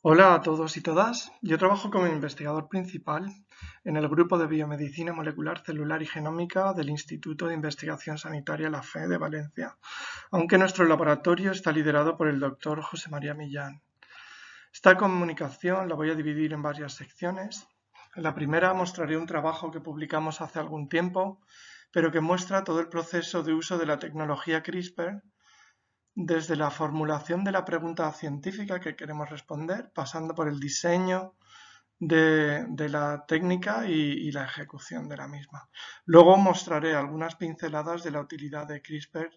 Hola a todos y todas. Yo trabajo como investigador principal en el Grupo de Biomedicina Molecular Celular y Genómica del Instituto de Investigación Sanitaria La Fe de Valencia, aunque nuestro laboratorio está liderado por el doctor José María Millán. Esta comunicación la voy a dividir en varias secciones. En la primera mostraré un trabajo que publicamos hace algún tiempo, pero que muestra todo el proceso de uso de la tecnología CRISPR desde la formulación de la pregunta científica que queremos responder, pasando por el diseño de, la técnica y, la ejecución de la misma. Luego mostraré algunas pinceladas de la utilidad de CRISPR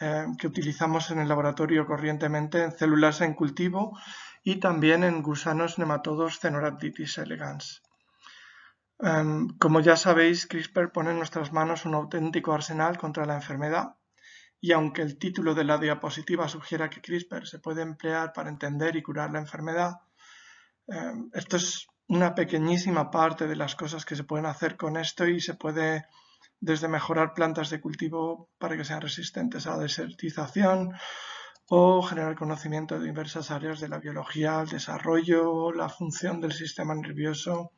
eh, que utilizamos en el laboratorio corrientemente en células en cultivo y también en gusanos nematodos cenoraptitis elegans. Em, como ya sabéis, CRISPR pone en nuestras manos un auténtico arsenal contra la enfermedad y aunque el título de la diapositiva sugiera que CRISPR se puede emplear para entender y curar la enfermedad, em, esto es una pequeñísima parte de las cosas que se pueden hacer con esto y se puede desde mejorar plantas de cultivo para que sean resistentes a la desertización o generar conocimiento de diversas áreas de la biología, el desarrollo, la función del sistema nervioso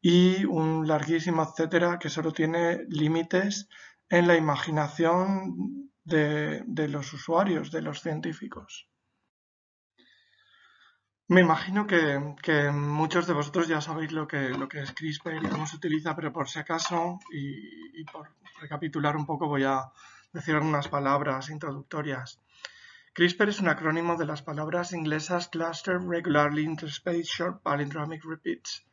y un larguísimo etcétera que solo tiene límites en la imaginación de, los usuarios, de los científicos. Me imagino que, muchos de vosotros ya sabéis lo que, es CRISPR y cómo se utiliza, pero por si acaso y, y, por recapitular un poco voy a decir algunas palabras introductorias. CRISPR es un acrónimo de las palabras inglesas Cluster Regularly Interspaced Short Palindromic Repeats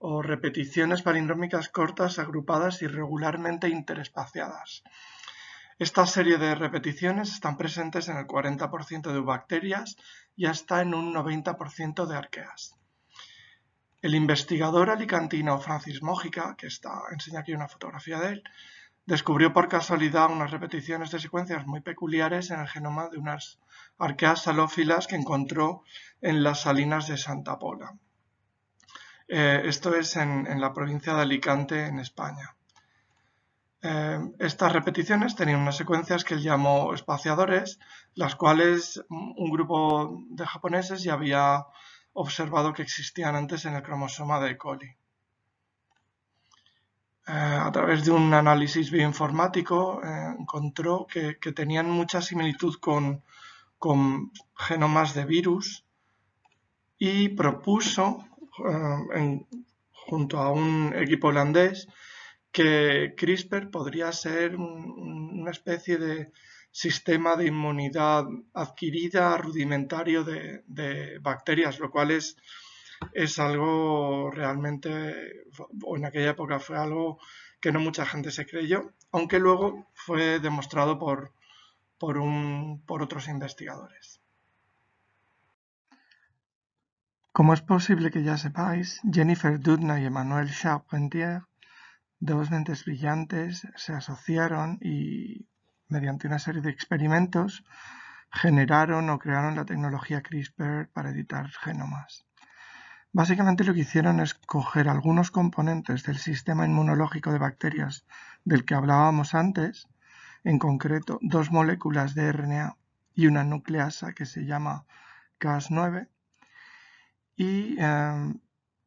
o repeticiones palindrómicas cortas, agrupadas y regularmente interespaciadas. Esta serie de repeticiones están presentes en el 40% de bacterias y hasta en un 90% de arqueas. El investigador alicantino Francis Mójica, que está, enseña aquí una fotografía de él, descubrió por casualidad unas repeticiones de secuencias muy peculiares en el genoma de unas arqueas salófilas que encontró en las salinas de Santa Pola. Eh, esto es en la provincia de Alicante, en España. Em, estas repeticiones tenían unas secuencias que él llamó espaciadores, las cuales un grupo de japoneses ya había observado que existían antes en el cromosoma de E. coli. Eh, a través de un análisis bioinformático eh, encontró que, tenían mucha similitud con, genomas de virus y propuso, eh, junto a un equipo holandés, que CRISPR podría ser una especie de sistema de inmunidad adquirida, rudimentario de, bacterias, lo cual es, algo realmente, o en aquella época fue algo que no mucha gente se creyó, aunque luego fue demostrado por, por, por otros investigadores. Como es posible que ya sepáis, Jennifer Doudna y Emmanuel Charpentier dos mentes brillantes se asociaron y, mediante una serie de experimentos, generaron o crearon la tecnología CRISPR para editar genomas. Básicamente lo que hicieron es coger algunos componentes del sistema inmunológico de bacterias del que hablábamos antes, en concreto dos moléculas de RNA y una nucleasa que se llama Cas9, y em,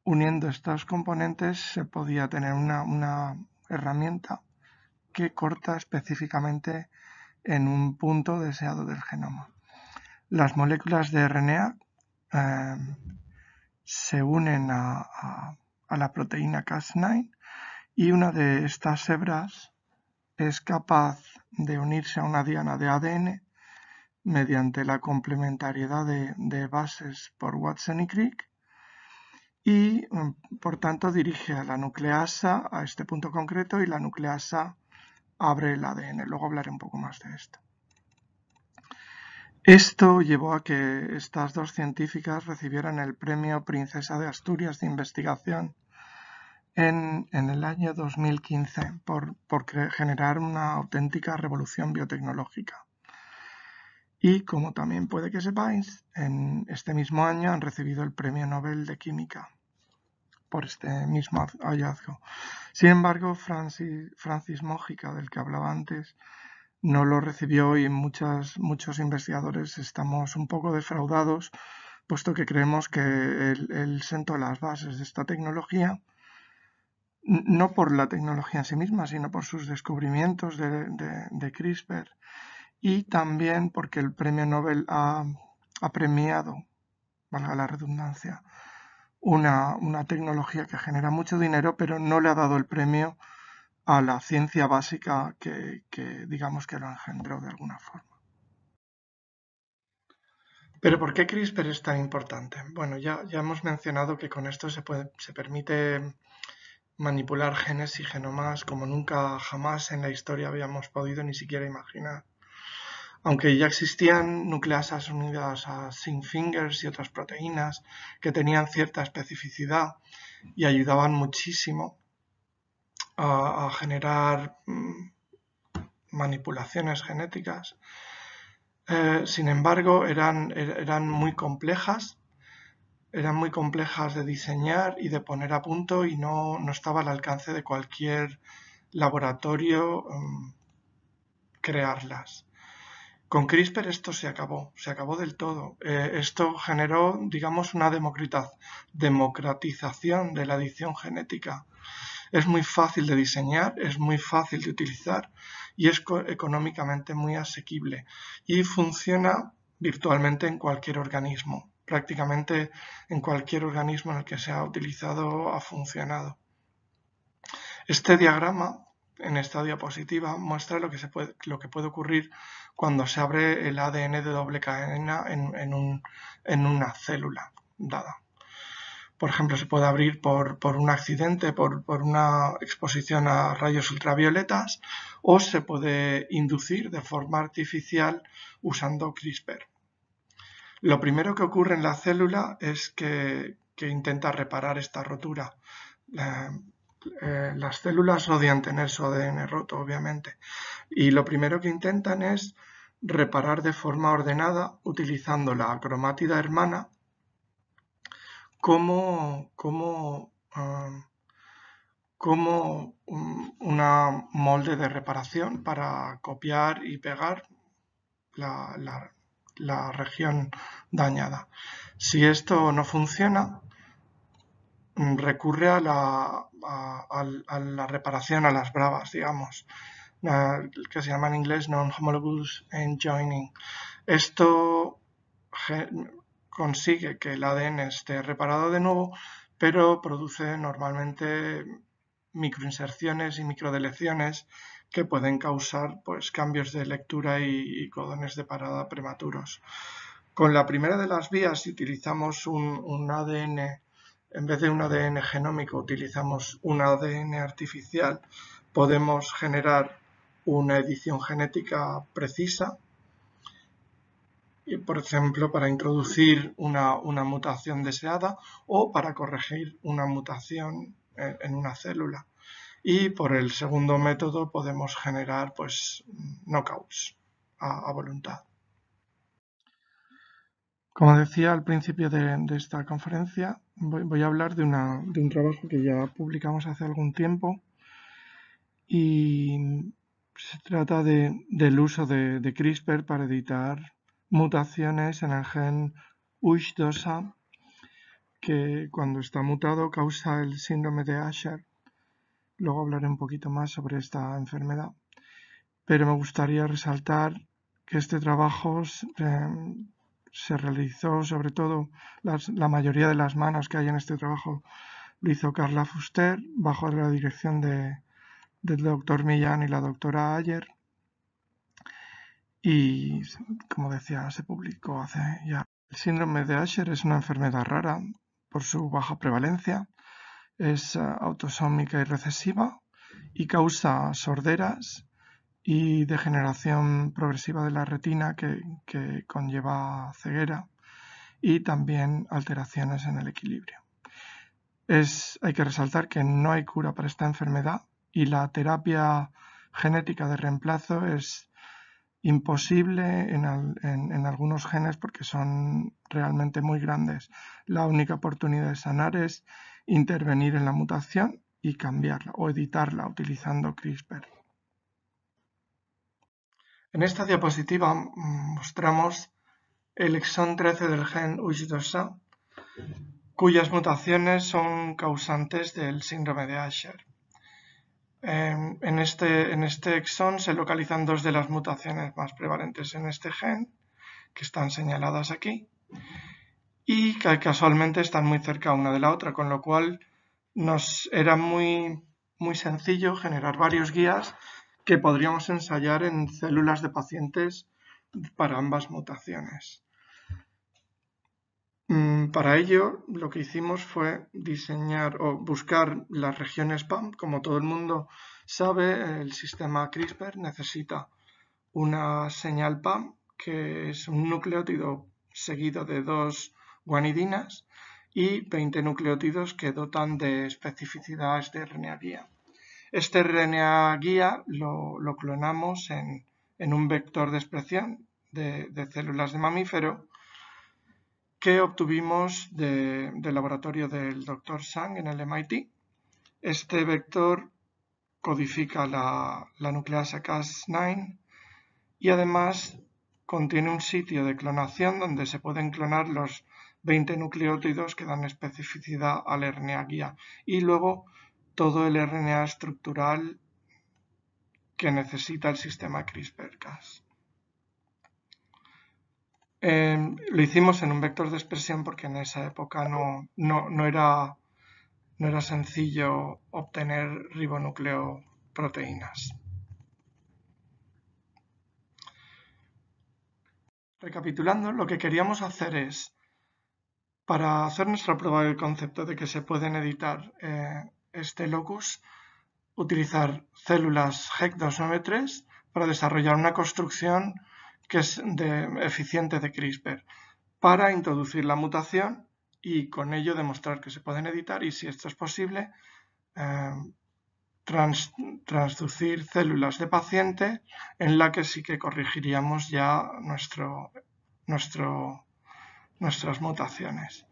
uniendo estos componentes se podía tener una, herramienta que corta específicamente en un punto deseado del genoma. Las moléculas de RNA eh, se unen a, la proteína Cas9 y una de estas hebras es capaz de unirse a una diana de ADN mediante la complementariedad de, de bases por Watson y Crick y mm, por tanto dirige a la nucleasa a este punto concreto y la nucleasa abre el ADN. Luego hablaré un poco más de esto. Esto llevó a que estas dos científicas recibieran el premio Princesa de Asturias de Investigación en, el año 2015 por, por generar una auténtica revolución biotecnológica. Y como también puede que sepáis, en este mismo año han recibido el Premio Nobel de Química por este mismo hallazgo. Sin embargo, Francis, Francis Mójica, del que hablaba antes, no lo recibió y muchos investigadores estamos un poco defraudados, puesto que creemos que el centro sentó las bases de esta tecnología, no por la tecnología en sí misma, sino por sus descubrimientos de CRISPR y también porque el premio Nobel ha, premiado, valga la redundancia, una, tecnología que genera mucho dinero, pero no le ha dado el premio a la ciencia básica que, digamos que lo engendró de alguna forma. Pero ¿por qué CRISPR es tan importante? Bueno, ya, ya hemos mencionado que con esto se, puede, se permite manipular genes y genomas como nunca jamás en la historia habíamos podido ni siquiera imaginar. Aunque ya existían nucleasas unidas a zinc fingers y otras proteínas que tenían cierta especificidad y ayudaban muchísimo a, generar mm, manipulaciones genéticas, eh, sin embargo eran, er-, eran muy complejas eran muy complejas de diseñar y de poner a punto y no, estaba al alcance de cualquier laboratorio mm, crearlas. Con CRISPR esto se acabó, se acabó del todo. Eh, esto generó, digamos, una democratización de la edición genética. Es muy fácil de diseñar, es muy fácil de utilizar y es económicamente muy asequible y funciona virtualmente en cualquier organismo. Prácticamente en cualquier organismo en el que se ha utilizado ha funcionado. Este diagrama en esta diapositiva muestra lo que, se puede, lo que puede ocurrir cuando se abre el ADN de doble cadena en, una célula dada. Por ejemplo, se puede abrir por, un accidente, por, una exposición a rayos ultravioletas o se puede inducir de forma artificial usando CRISPR. Lo primero que ocurre en la célula es que, intenta reparar esta rotura. Eh, eh, las células odian tener su ADN roto, obviamente, y lo primero que intentan es reparar de forma ordenada utilizando la cromátida hermana como, como, um, como un una molde de reparación para copiar y pegar la región dañada. Si esto no funciona, recurre a la a, la reparación a las bravas, digamos, que se llama en inglés non-homologous joining. Esto consigue que el ADN esté reparado de nuevo, pero produce normalmente microinserciones y microdelecciones que pueden causar pues, cambios de lectura y, codones de parada prematuros. Con la primera de las vías, si utilizamos un, un ADN en vez de un ADN genómico utilizamos un ADN artificial, podemos generar una edición genética precisa. Y, por ejemplo, para introducir una, mutación deseada o para corregir una mutación eh, en, una célula. Y por el segundo método podemos generar pues, knockouts a, voluntad. Como decía al principio de esta conferencia, voy a hablar de, una, de, un trabajo que ya publicamos hace algún tiempo y se trata de, del uso de, CRISPR para editar mutaciones en el gen ush 2 que cuando está mutado causa el síndrome de Asher. Luego hablaré un poquito más sobre esta enfermedad. Pero me gustaría resaltar que este trabajo em, se realizó sobre todo la mayoría de las manos que hay en este trabajo lo hizo Carla Fuster bajo la dirección de, del doctor Millán y la doctora Ayer y como decía se publicó hace ya. El síndrome de Asher es una enfermedad rara por su baja prevalencia, es ah, autosómica y recesiva y causa sorderas y degeneración progresiva de la retina que, conlleva ceguera y también alteraciones en el equilibrio. Es, hay que resaltar que no hay cura para esta enfermedad y la terapia genética de reemplazo es imposible en, en, algunos genes porque son realmente muy grandes. La única oportunidad de sanar es intervenir en la mutación y cambiarla o editarla utilizando CRISPR. En esta diapositiva mm, mostramos el exón 13 del gen UJ2A cuyas mutaciones son causantes del síndrome de Asher. Em, en este, este exón se localizan dos de las mutaciones más prevalentes en este gen, que están señaladas aquí, y que casualmente están muy cerca una de la otra, con lo cual nos era muy, muy sencillo generar varios guías que podríamos ensayar en células de pacientes para ambas mutaciones. Mm, para ello, lo que hicimos fue diseñar o buscar las regiones PAM. Como todo el mundo sabe, el sistema CRISPR necesita una señal PAM, que es un nucleótido seguido de dos guanidinas y 20 nucleótidos que dotan de especificidades de hernia guía. Este RNA guía lo, clonamos en, un vector de expresión de, células de mamífero que obtuvimos del laboratorio del Dr. Sang en el MIT. Este vector codifica la, la nucleasa Cas9 y además contiene un sitio de clonación donde se pueden clonar los 20 nucleótidos que dan especificidad al RNA guía y luego todo el RNA estructural que necesita el sistema CRISPR-Cas. Em, lo hicimos en un vector de expresión porque en esa época no, no, era, no era sencillo obtener ribonucleoproteínas. Recapitulando, lo que queríamos hacer es, para hacer nuestra prueba del concepto de que se pueden editar eh, este locus utilizar células HEC293 para desarrollar una construcción que es de, eficiente de CRISPR para introducir la mutación y con ello demostrar que se pueden editar y si esto es posible eh, transducir células de paciente en la que sí que corregiríamos ya nuestro, nuestras mutaciones.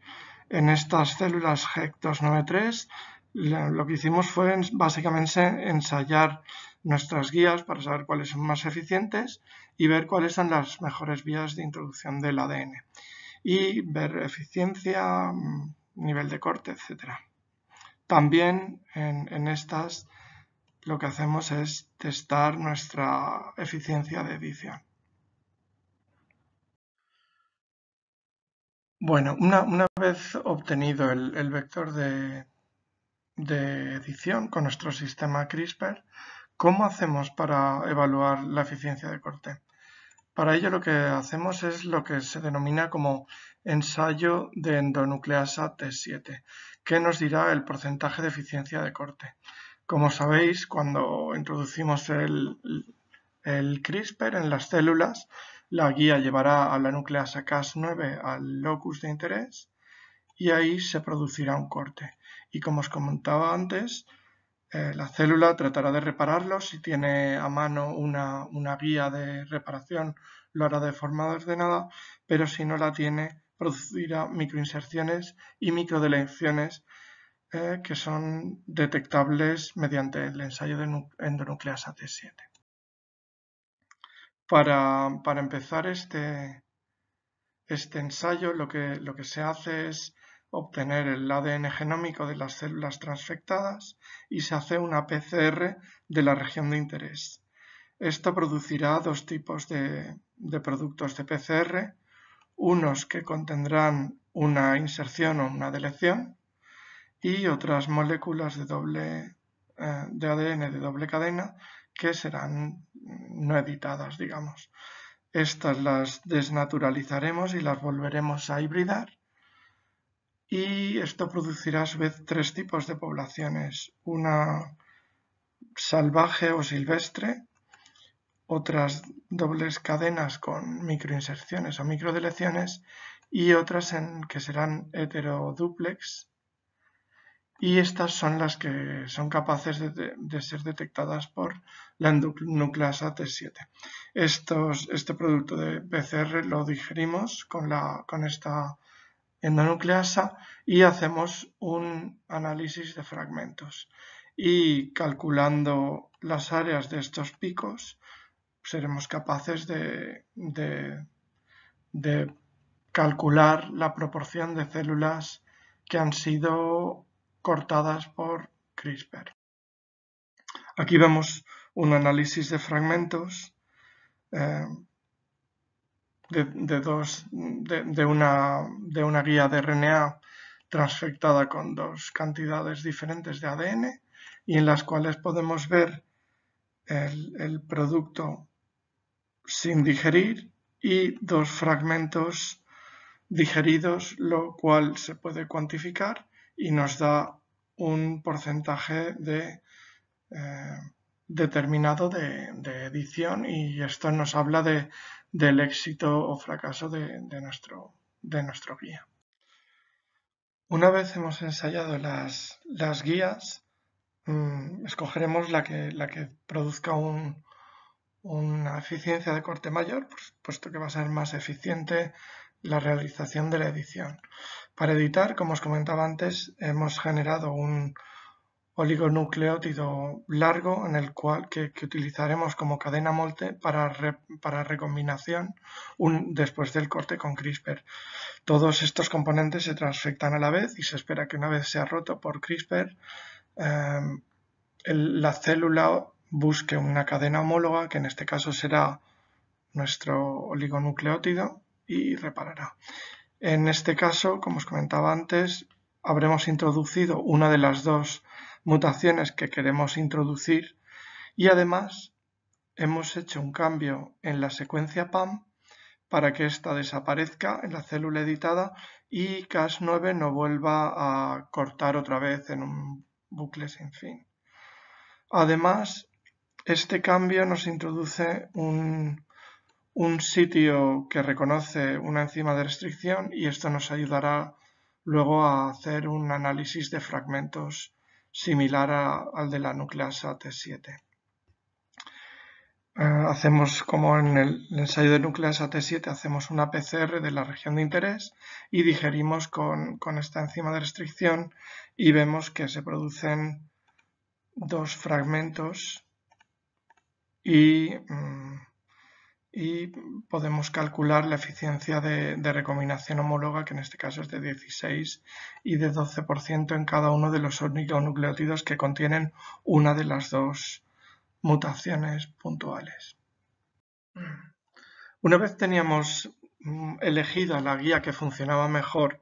En estas células HEC293 lo que hicimos fue básicamente ensayar nuestras guías para saber cuáles son más eficientes y ver cuáles son las mejores vías de introducción del ADN y ver eficiencia, mm, nivel de corte, etc. También en, estas lo que hacemos es testar nuestra eficiencia de edición. Bueno, una, vez obtenido el vector de, de edición con nuestro sistema CRISPR, ¿cómo hacemos para evaluar la eficiencia de corte? Para ello lo que hacemos es lo que se denomina como ensayo de endonucleasa T7, que nos dirá el porcentaje de eficiencia de corte. Como sabéis, cuando introducimos el, el CRISPR en las células, la guía llevará a la nucleasa Cas9 al locus de interés y ahí se producirá un corte y como os comentaba antes, eh, la célula tratará de repararlo. Si tiene a mano una, guía de reparación, lo hará de forma ordenada, pero si no la tiene, producirá microinserciones y microdelecciones eh, que son detectables mediante el ensayo de endonucleasa T7. Para, empezar este, este ensayo, lo lo que se hace es obtener el ADN genómico de las células transfectadas y se hace una PCR de la región de interés. Esto producirá dos tipos de, productos de PCR, unos que contendrán una inserción o una delección y otras moléculas de, doble, eh, de ADN de doble cadena que serán no editadas, digamos. Estas las desnaturalizaremos y las volveremos a hibridar y esto producirá a su vez tres tipos de poblaciones, una salvaje o silvestre, otras dobles cadenas con microinserciones o microdelecciones y otras en que serán heteroduplex y estas son las que son capaces de, ser detectadas por la nucleasa T7. este producto de PCR lo digerimos con, la, con esta en nucleasa y hacemos un análisis de fragmentos. Y calculando las áreas de estos picos, seremos capaces de, de, calcular la proporción de células que han sido cortadas por CRISPR. Aquí vemos un análisis de fragmentos eh, de, dos, de, una, de una guía de RNA transfectada con dos cantidades diferentes de ADN y en las cuales podemos ver el, producto sin digerir y dos fragmentos digeridos, lo cual se puede cuantificar y nos da un porcentaje de, eh, determinado de, edición y esto nos habla de, del éxito o fracaso de, nuestro, de nuestro guía. Una vez hemos ensayado las, las guías, mm, escogeremos la que, la que produzca un, una eficiencia de corte mayor, puesto que va a ser más eficiente la realización de la edición. Para editar, como os comentaba antes, hemos generado un, oligonucleótido largo en el cual que, utilizaremos como cadena molte para, para recombinación después del corte con CRISPR. Todos estos componentes se transfectan a la vez y se espera que una vez sea roto por CRISPR, em, la célula busque una cadena homóloga, que en este caso será nuestro oligonucleótido, y reparará. En este caso, como os comentaba antes, habremos introducido una de las dos mutaciones que queremos introducir y además hemos hecho un cambio en la secuencia PAM para que ésta desaparezca en la célula editada y Cas9 no vuelva a cortar otra vez en un bucle sin fin. Además, este cambio nos introduce un, un sitio que reconoce una enzima de restricción y esto nos ayudará luego a hacer un análisis de fragmentos similar al de la nucleasa T7. Eh, hacemos como en el, ensayo de nucleasa T7, hacemos una PCR de la región de interés y digerimos con, con esta enzima de restricción y vemos que se producen dos fragmentos y mm, y podemos calcular la eficiencia de, recombinación homóloga, que en este caso es de 16 y de 12% en cada uno de los oligonucleótidos que contienen una de las dos mutaciones puntuales. Mm. Una vez teníamos mm, elegida la guía que funcionaba mejor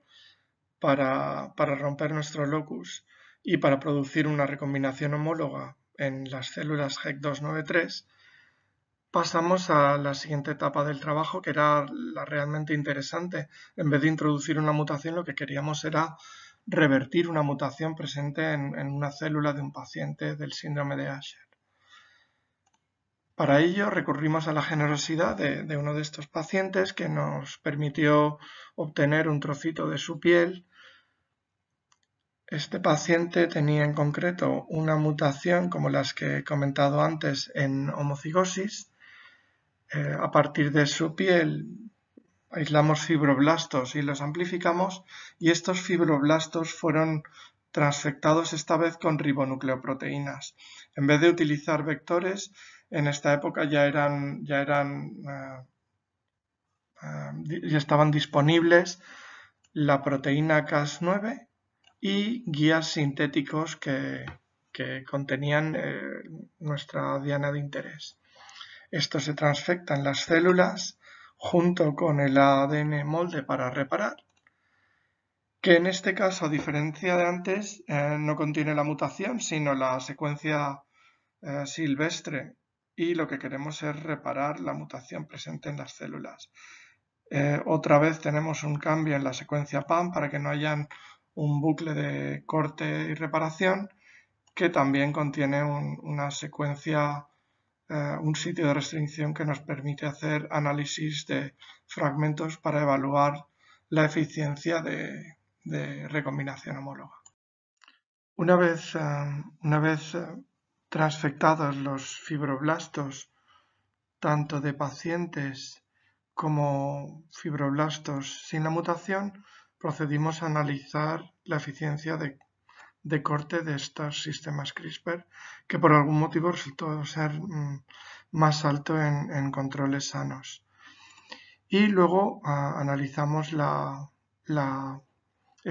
para, para romper nuestro locus y para producir una recombinación homóloga en las células HEC293, pasamos a la siguiente etapa del trabajo, que era la realmente interesante. En vez de introducir una mutación, lo que queríamos era revertir una mutación presente en, una célula de un paciente del síndrome de Asher. Para ello recurrimos a la generosidad de, de uno de estos pacientes que nos permitió obtener un trocito de su piel. Este paciente tenía en concreto una mutación como las que he comentado antes en homocigosis eh, a partir de su piel aislamos fibroblastos y los amplificamos y estos fibroblastos fueron transfectados esta vez con ribonucleoproteínas. En vez de utilizar vectores, en esta época ya eran, ya eran eh, eh, estaban disponibles la proteína Cas9 y guías sintéticos que, contenían nuestra diana de interés. Esto se transfecta en las células junto con el ADN molde para reparar, que en este caso, a diferencia de antes, eh, no contiene la mutación, sino la secuencia eh, silvestre y lo que queremos es reparar la mutación presente en las células. Eh, otra vez tenemos un cambio en la secuencia PAM para que no haya un bucle de corte y reparación que también contiene una secuencia eh, un sitio de restricción que nos permite hacer análisis de fragmentos para evaluar la eficiencia de, recombinación homóloga. Una vez, eh, una vez eh, transfectados los fibroblastos, tanto de pacientes como fibroblastos sin la mutación, procedimos a analizar la eficiencia de de corte de estos sistemas CRISPR, que por algún motivo resultó ser mm, más alto en, controles sanos. Y luego ah, analizamos la,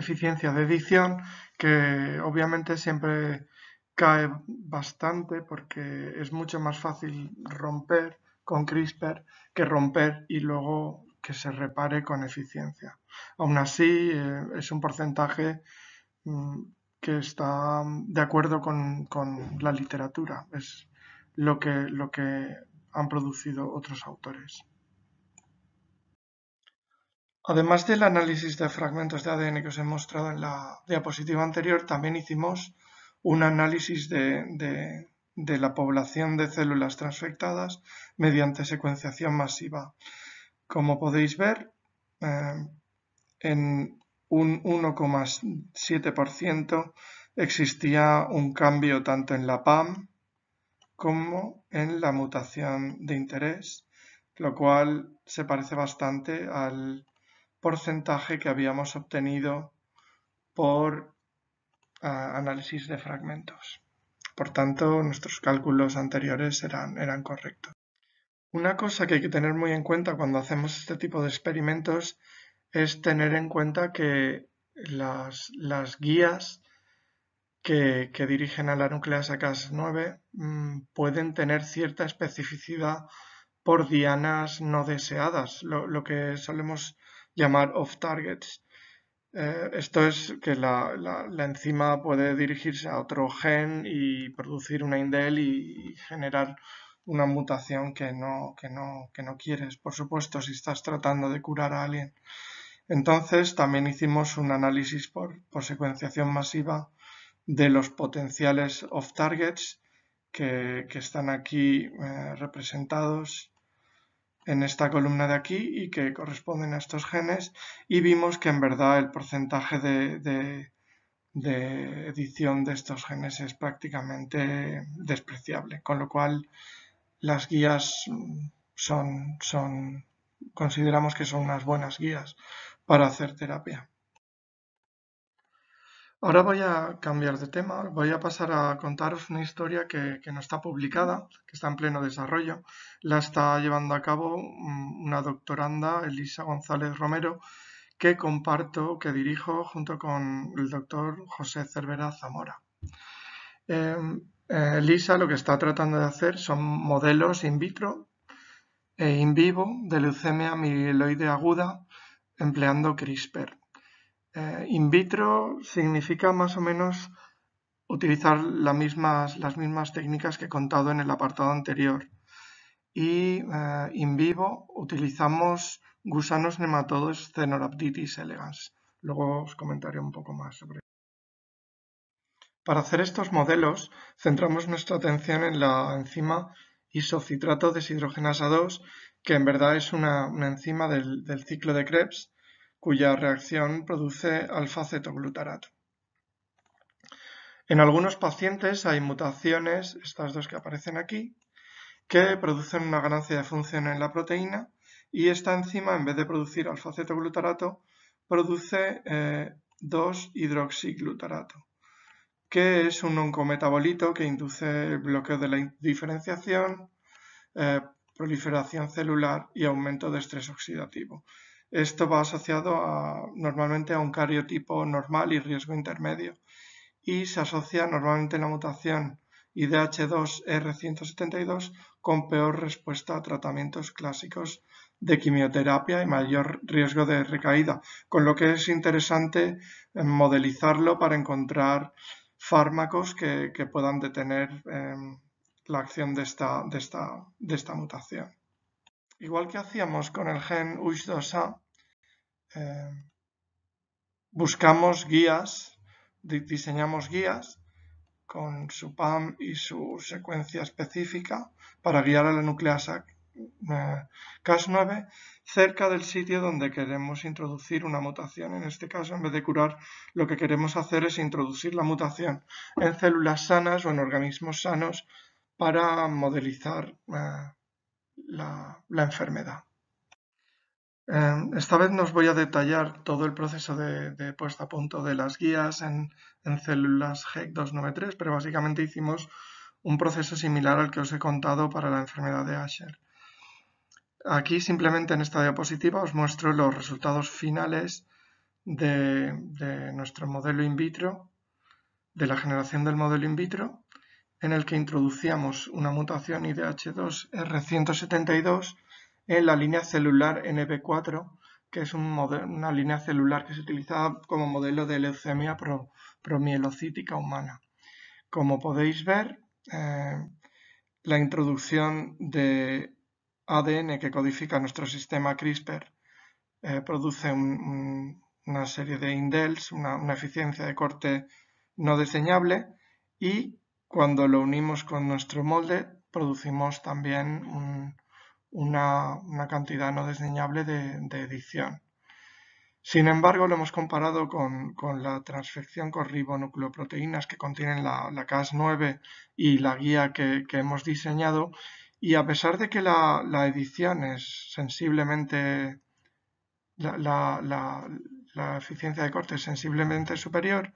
eficiencia de edición, que obviamente siempre cae bastante porque es mucho más fácil romper con CRISPR que romper y luego que se repare con eficiencia. Aún así, eh, es un porcentaje mm, que está mm, de acuerdo con, la literatura, es lo que, lo que han producido otros autores. Además del análisis de fragmentos de ADN que os he mostrado en la diapositiva anterior, también hicimos un análisis de, la población de células transfectadas mediante secuenciación masiva. Como podéis ver, eh, en un 1,7% existía un cambio tanto en la PAM como en la mutación de interés, lo cual se parece bastante al porcentaje que habíamos obtenido por ah, análisis de fragmentos. Por tanto, nuestros cálculos anteriores eran, eran correctos. Una cosa que hay que tener muy en cuenta cuando hacemos este tipo de experimentos es tener en cuenta que las, guías que, dirigen a la nucleasa Cas9 mm, pueden tener cierta especificidad por dianas no deseadas, lo, que solemos llamar off-targets. Eh, esto es que la, enzima puede dirigirse a otro gen y producir una indel y, generar una mutación que no, que no quieres, por supuesto, si estás tratando de curar a alguien. Entonces también hicimos un análisis por, por secuenciación masiva de los potenciales off-targets que, están aquí eh, representados en esta columna de aquí y que corresponden a estos genes y vimos que en verdad el porcentaje de, de edición de estos genes es prácticamente despreciable, con lo cual las guías son, son consideramos que son unas buenas guías para hacer terapia. Ahora voy a cambiar de tema, voy a pasar a contaros una historia que, no está publicada, que está en pleno desarrollo. La está llevando a cabo mm, una doctoranda, Elisa González Romero, que comparto, que dirijo junto con el doctor José Cervera Zamora. Em, eh, Elisa lo que está tratando de hacer son modelos in vitro e in vivo de leucemia mieloide aguda empleando CRISPR. Eh, in vitro significa más o menos utilizar las mismas, técnicas que he contado en el apartado anterior. Y eh, in vivo utilizamos gusanos nematodos Cenorhabditis elegans. Luego os comentaré un poco más sobre para hacer estos modelos, centramos nuestra atención en la enzima isocitrato deshidrogenasa 2 que en verdad es una, enzima del, ciclo de Krebs, cuya reacción produce alfa-cetoglutarato. En algunos pacientes hay mutaciones, estas dos que aparecen aquí, que producen una ganancia de función en la proteína y esta enzima, en vez de producir alfa-cetoglutarato, produce eh, 2-hidroxiglutarato, que es un oncometabolito que induce el bloqueo de la diferenciación, eh, proliferación celular y aumento de estrés oxidativo. Esto va asociado normalmente a un cariotipo normal y riesgo intermedio y se asocia normalmente la mutación IDH2R172 con peor respuesta a tratamientos clásicos de quimioterapia y mayor riesgo de recaída, con lo que es interesante eh, modelizarlo para encontrar fármacos que, puedan detener em, la acción de esta, mutación. Igual que hacíamos con el gen USH2A, eh, buscamos guías, diseñamos guías con su PAM y su secuencia específica para guiar a la nucleasa eh, Cas9 cerca del sitio donde queremos introducir una mutación. En este caso, en vez de curar, lo que queremos hacer es introducir la mutación en células sanas o en organismos sanos para modelizar eh, la, enfermedad. Em, esta vez no os voy a detallar todo el proceso de, puesta a punto de las guías en, células HEC293, pero básicamente hicimos un proceso similar al que os he contado para la enfermedad de Asher. Aquí simplemente en esta diapositiva os muestro los resultados finales de nuestro modelo in vitro, de la generación del modelo in vitro en el que introducíamos una mutación IDH2R172 en la línea celular nb 4 que es una línea celular que se utilizaba como modelo de leucemia promielocítica humana. Como podéis ver, eh, la introducción de ADN que codifica nuestro sistema CRISPR eh, produce una serie de indels, una, una eficiencia de corte no diseñable y cuando lo unimos con nuestro molde, producimos también una, cantidad no desdeñable de, edición. Sin embargo, lo hemos comparado con, la transfección con ribonucleoproteínas que contienen la, Cas9 y la guía que, hemos diseñado, y a pesar de que la, edición es sensiblemente, la, eficiencia de corte es sensiblemente superior,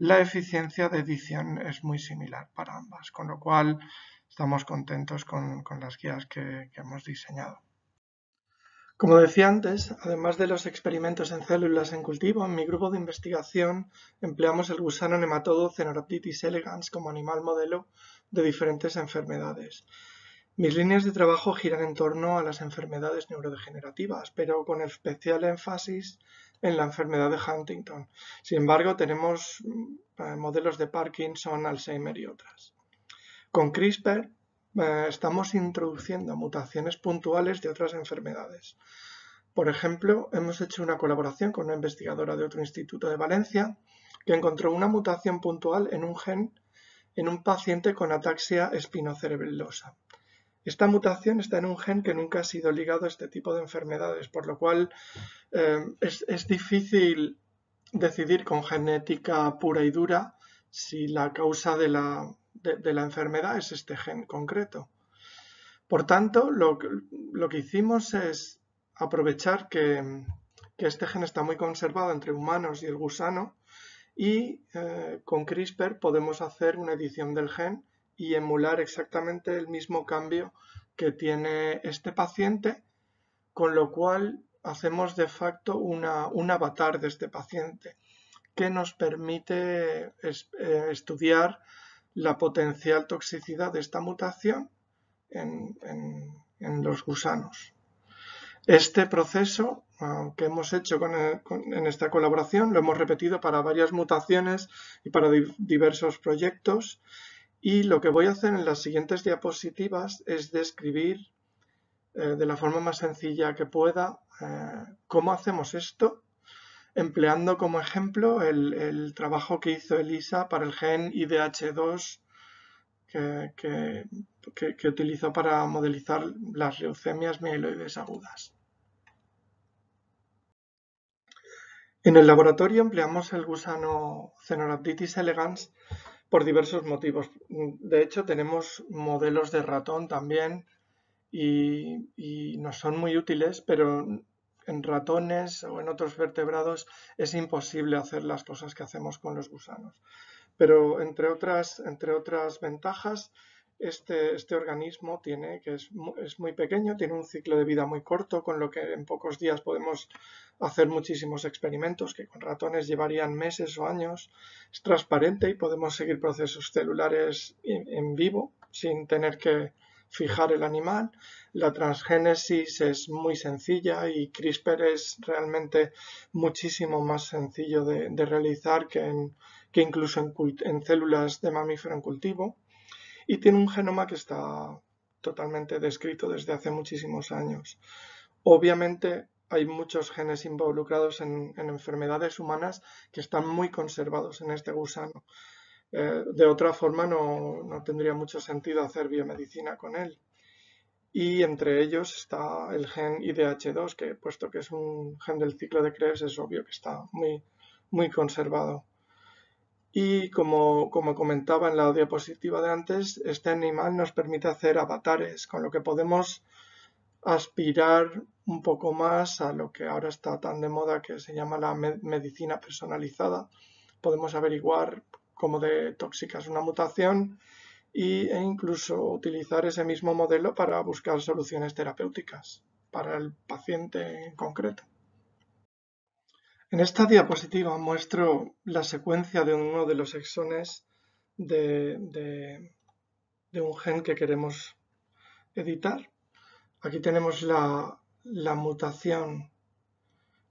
la eficiencia de edición es muy similar para ambas, con lo cual estamos contentos con, las guías que, hemos diseñado. Como decía antes, además de los experimentos en células en cultivo, en mi grupo de investigación empleamos el gusano nematodo Cenoraptitis elegans como animal modelo de diferentes enfermedades. Mis líneas de trabajo giran en torno a las enfermedades neurodegenerativas, pero con especial énfasis en la enfermedad de Huntington. Sin embargo, tenemos mm, eh, modelos de Parkinson, Alzheimer y otras. Con CRISPR eh, estamos introduciendo mutaciones puntuales de otras enfermedades. Por ejemplo, hemos hecho una colaboración con una investigadora de otro instituto de Valencia que encontró una mutación puntual en un gen en un paciente con ataxia espinocerebelosa. Esta mutación está en un gen que nunca ha sido ligado a este tipo de enfermedades, por lo cual em, es, difícil decidir con genética pura y dura si la causa de la, enfermedad es este gen concreto. Por tanto, lo, que hicimos es aprovechar que, este gen está muy conservado entre humanos y el gusano y eh, con CRISPR podemos hacer una edición del gen y emular exactamente el mismo cambio que tiene este paciente, con lo cual hacemos de facto un avatar de este paciente que nos permite eh, estudiar la potencial toxicidad de esta mutación en, los gusanos. Este proceso ah, que hemos hecho eh, en esta colaboración lo hemos repetido para varias mutaciones y para diversos proyectos y lo que voy a hacer en las siguientes diapositivas es describir eh, de la forma más sencilla que pueda eh, cómo hacemos esto, empleando como ejemplo el, trabajo que hizo Elisa para el gen IDH2 que, utilizó para modelizar las leucemias mieloides agudas. En el laboratorio empleamos el gusano Cenorhabditis elegans por diversos motivos. De hecho, tenemos modelos de ratón también y, nos son muy útiles, pero en ratones o en otros vertebrados es imposible hacer las cosas que hacemos con los gusanos. Pero entre otras, entre otras ventajas, este, este organismo tiene que es, es muy pequeño, tiene un ciclo de vida muy corto, con lo que en pocos días podemos hacer muchísimos experimentos que con ratones llevarían meses o años. Es transparente y podemos seguir procesos celulares en vivo sin tener que fijar el animal. La transgénesis es muy sencilla y CRISPR es realmente muchísimo más sencillo de, realizar que, incluso en, en células de mamífero en cultivo. Y tiene un genoma que está totalmente descrito desde hace muchísimos años. Obviamente hay muchos genes involucrados en, enfermedades humanas que están muy conservados en este gusano. Eh, de otra forma no, tendría mucho sentido hacer biomedicina con él. Y entre ellos está el gen IDH2, que puesto que es un gen del ciclo de Krebs es obvio que está muy, muy conservado. Y como, como, comentaba en la diapositiva de antes, este animal nos permite hacer avatares, con lo que podemos aspirar un poco más a lo que ahora está tan de moda que se llama la medicina personalizada. Podemos averiguar cómo de tóxica es una mutación y, e incluso utilizar ese mismo modelo para buscar soluciones terapéuticas para el paciente en concreto. En esta diapositiva muestro la secuencia de uno de los exones de un gen que queremos editar Aquí tenemos la, mutación,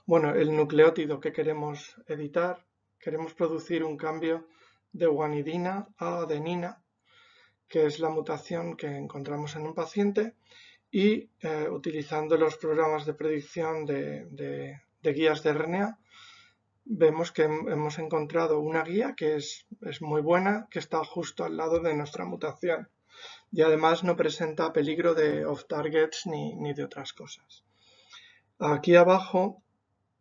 bueno, el nucleótido que queremos editar. Queremos producir un cambio de guanidina a adenina, que es la mutación que encontramos en un paciente, y eh, utilizando los programas de predicción de, guías de RNA, vemos que hemos encontrado una guía que es muy buena, que está justo al lado de nuestra mutación y además no presenta peligro de off-targets ni, de otras cosas. Aquí abajo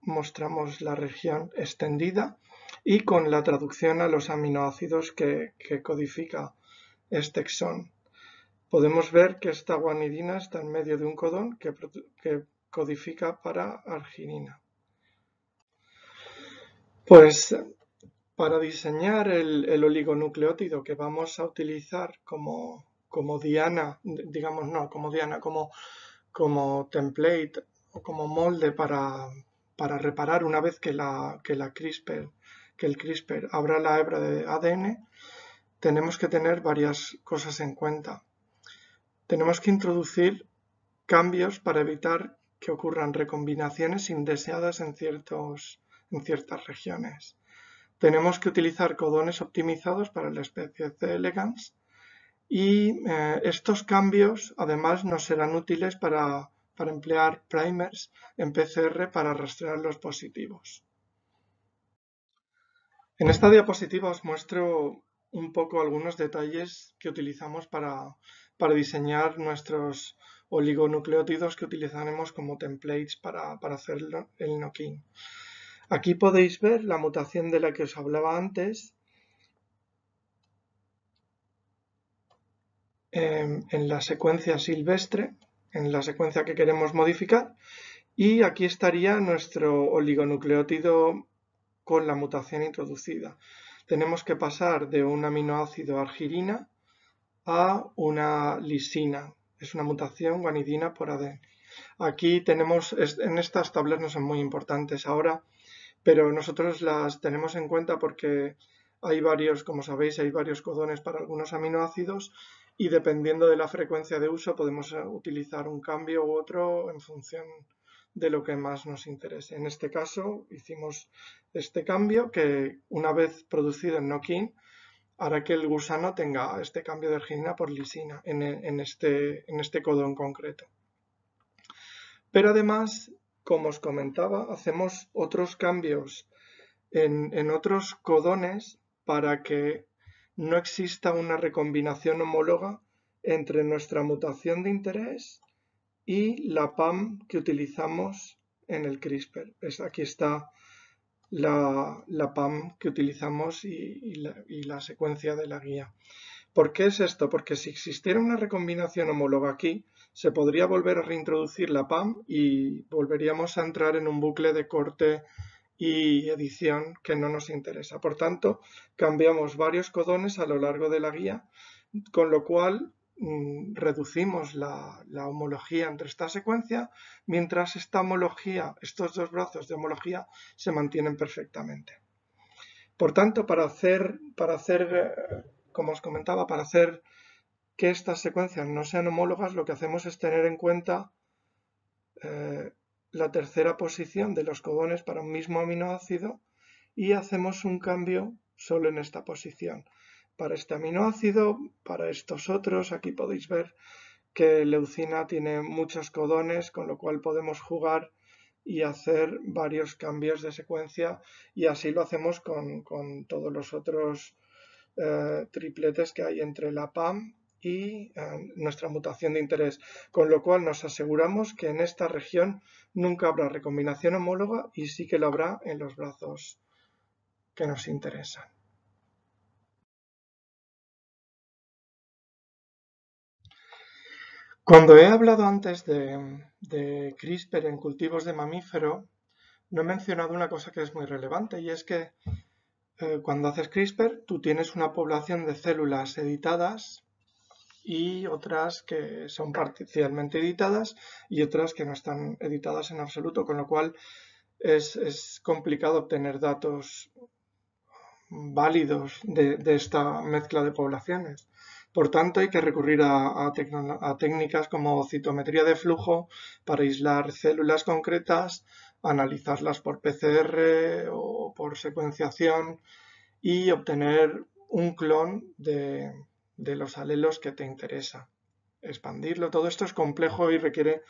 mostramos la región extendida y con la traducción a los aminoácidos que, codifica este exón. Podemos ver que esta guanidina está en medio de un codón que, codifica para arginina. Pues para diseñar el, oligonucleótido que vamos a utilizar como, como diana, digamos no, como diana, como, como template o como molde para, reparar una vez que la, la CRISPR, que el CRISPR abra la hebra de ADN, tenemos que tener varias cosas en cuenta. Tenemos que introducir cambios para evitar que ocurran recombinaciones indeseadas en, ciertos, en ciertas regiones. Tenemos que utilizar codones optimizados para la especie C. elegans y eh, estos cambios además nos serán útiles para, emplear primers en PCR para rastrear los positivos. En esta diapositiva os muestro un poco algunos detalles que utilizamos para, diseñar nuestros oligonucleótidos que utilizaremos como templates para, hacer el knocking. Aquí podéis ver la mutación de la que os hablaba antes Em, en la secuencia silvestre, en la secuencia que queremos modificar, y aquí estaría nuestro oligonucleótido con la mutación introducida. Tenemos que pasar de un aminoácido argirina a una lisina. Es una mutación guanidina por ADN. Aquí tenemos, en estas tablas no son muy importantes ahora, pero nosotros las tenemos en cuenta porque hay varios, como sabéis, hay varios codones para algunos aminoácidos y dependiendo de la frecuencia de uso podemos eh, utilizar un cambio u otro en función de lo que más nos interese. En este caso hicimos este cambio que una vez producido en Nokin hará que el gusano tenga este cambio de arginina por lisina en, e, este, en este codón concreto. Pero además, como os comentaba, hacemos otros cambios en, en otros codones para que no exista una recombinación homóloga entre nuestra mutación de interés y la PAM que utilizamos en el CRISPR. Es, aquí está la, PAM que utilizamos y la secuencia de la guía. ¿Por qué es esto? Porque si existiera una recombinación homóloga aquí, se podría volver a reintroducir la PAM y volveríamos a entrar en un bucle de corte y edición que no nos interesa. Por tanto, cambiamos varios codones a lo largo de la guía, con lo cual mm, reducimos la, homología entre esta secuencia, mientras esta homología, estos dos brazos de homología se mantienen perfectamente. Por tanto, para hacer, para hacer eh, como os comentaba, para hacer que estas secuencias no sean homólogas, lo que hacemos es tener en cuenta eh, la tercera posición de los codones para un mismo aminoácido y hacemos un cambio solo en esta posición. Para este aminoácido, para estos otros, aquí podéis ver que leucina tiene muchos codones, con lo cual podemos jugar y hacer varios cambios de secuencia y así lo hacemos con, todos los otros eh, tripletes que hay entre la PAM y ah, nuestra mutación de interés, con lo cual nos aseguramos que en esta región nunca habrá recombinación homóloga y sí que lo habrá en los brazos que nos interesan. Cuando he hablado antes de, CRISPR en cultivos de mamífero, no he mencionado una cosa que es muy relevante y es que eh, cuando haces CRISPR tú tienes una población de células editadas y otras que son parcialmente editadas y otras que no están editadas en absoluto, con lo cual es, complicado obtener datos válidos de, esta mezcla de poblaciones. Por tanto, hay que recurrir a, a técnicas como citometría de flujo para aislar células concretas, analizarlas por PCR o por secuenciación y obtener un clon de, de los alelos que te interesa. Expandirlo, todo esto es complejo y requiere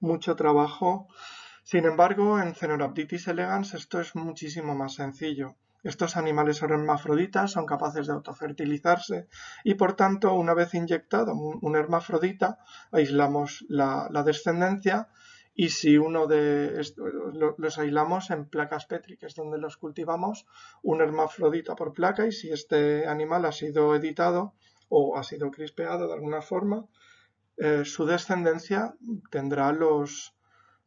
mucho trabajo. Sin embargo, en Cenorhabditis elegans esto es muchísimo más sencillo. Estos animales son hermafroditas son capaces de autofertilizarse y, por tanto, una vez inyectado un hermafrodita, aislamos la, descendencia y si uno de los aislamos en placas pétricas donde los cultivamos, un hermafrodita por placa y si este animal ha sido editado, o ha sido crispeado de alguna forma, eh, su descendencia tendrá los,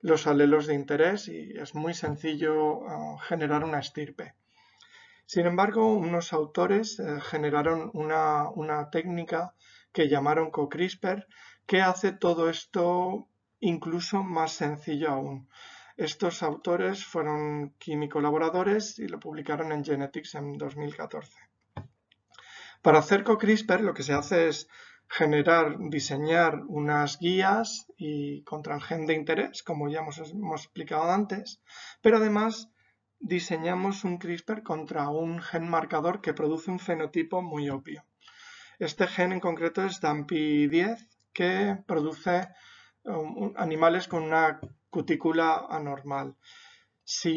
los, alelos de interés y es muy sencillo ah, generar una estirpe. Sin embargo, unos autores eh, generaron una, técnica que llamaron CoCRISPR que hace todo esto incluso más sencillo aún. Estos autores fueron químico-laboradores y lo publicaron en Genetics en 2014. Para hacer co-CRISPR lo que se hace es generar, diseñar unas guías y gen de interés, como ya hemos, explicado antes, pero además diseñamos un CRISPR contra un gen marcador que produce un fenotipo muy obvio. Este gen en concreto es DAMPI10, que produce um, animales con una cutícula anormal. Si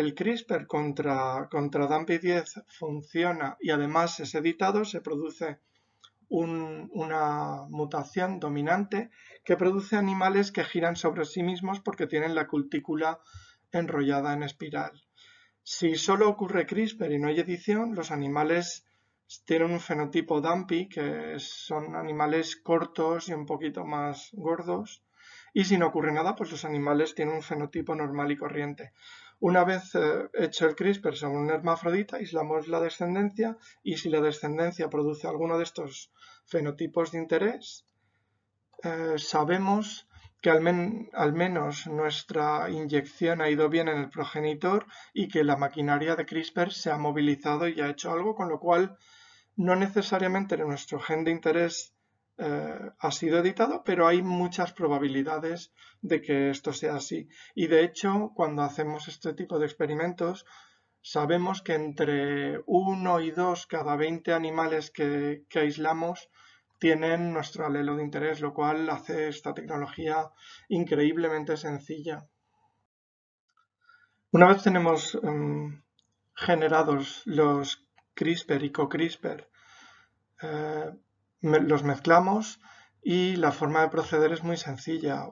el CRISPR contra, dumpy 10 funciona y además es editado, se produce una mutación dominante que produce animales que giran sobre sí mismos porque tienen la cutícula enrollada en espiral. Si solo ocurre CRISPR y no hay edición, los animales tienen un fenotipo dumpy, que son animales cortos y un poquito más gordos, y si no ocurre nada, pues los animales tienen un fenotipo normal y corriente. Una vez eh, hecho el CRISPR según un hermafrodita, aislamos la descendencia y si la descendencia produce alguno de estos fenotipos de interés, eh, sabemos que al, al, menos nuestra inyección ha ido bien en el progenitor y que la maquinaria de CRISPR se ha movilizado y ha hecho algo, con lo cual no necesariamente nuestro gen de interés eh, ha sido editado, pero hay muchas probabilidades de que esto sea así. Y de hecho, cuando hacemos este tipo de experimentos, sabemos que entre uno y 2 cada 20 animales que, aislamos tienen nuestro alelo de interés, lo cual hace esta tecnología increíblemente sencilla. Una vez tenemos em, generados los CRISPR y CoCRISPR, eh, los mezclamos y la forma de proceder es muy sencilla.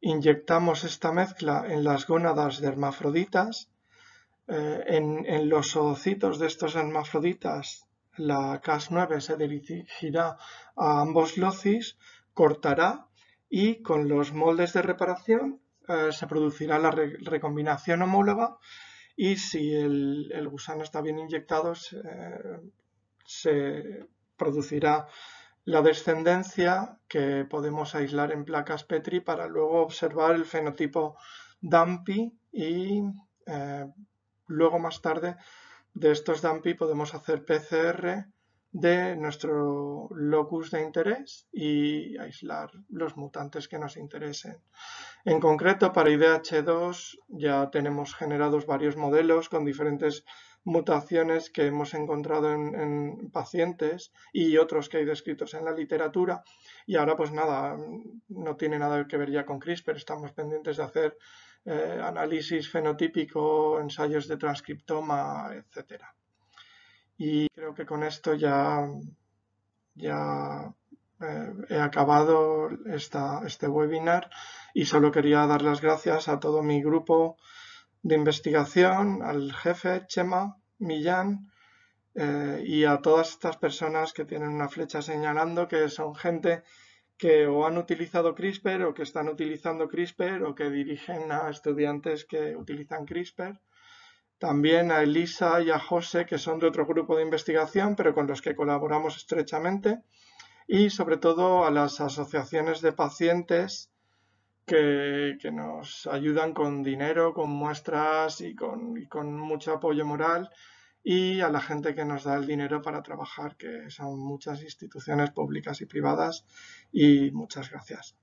inyectamos esta mezcla en las gónadas de hermafroditas, eh, en, los oocitos de estos hermafroditas la Cas9 se dirigirá a ambos locis, cortará y con los moldes de reparación eh, se producirá la recombinación homóloga y si el, gusano está bien inyectado se eh, producirá la descendencia que podemos aislar en placas Petri para luego observar el fenotipo DUMPY y eh, luego más tarde de estos Dampi podemos hacer PCR de nuestro locus de interés y aislar los mutantes que nos interesen. En concreto, para IDH2 ya tenemos generados varios modelos con diferentes mutaciones que hemos encontrado en, pacientes y otros que hay descritos en la literatura. Y ahora, pues nada, no tiene nada que ver ya con CRISPR, estamos pendientes de hacer eh, análisis fenotípico, ensayos de transcriptoma, etc. Y creo que con esto ya, ya eh, he acabado este webinar y solo quería dar las gracias a todo mi grupo de investigación, al jefe Chema Millán eh, y a todas estas personas que tienen una flecha señalando que son gente que o han utilizado CRISPR o que están utilizando CRISPR o que dirigen a estudiantes que utilizan CRISPR. También a Elisa y a José, que son de otro grupo de investigación, pero con los que colaboramos estrechamente. Y sobre todo a las asociaciones de pacientes que, nos ayudan con dinero, con muestras y con, y con mucho apoyo moral y a la gente que nos da el dinero para trabajar, que son muchas instituciones públicas y privadas. Y muchas gracias.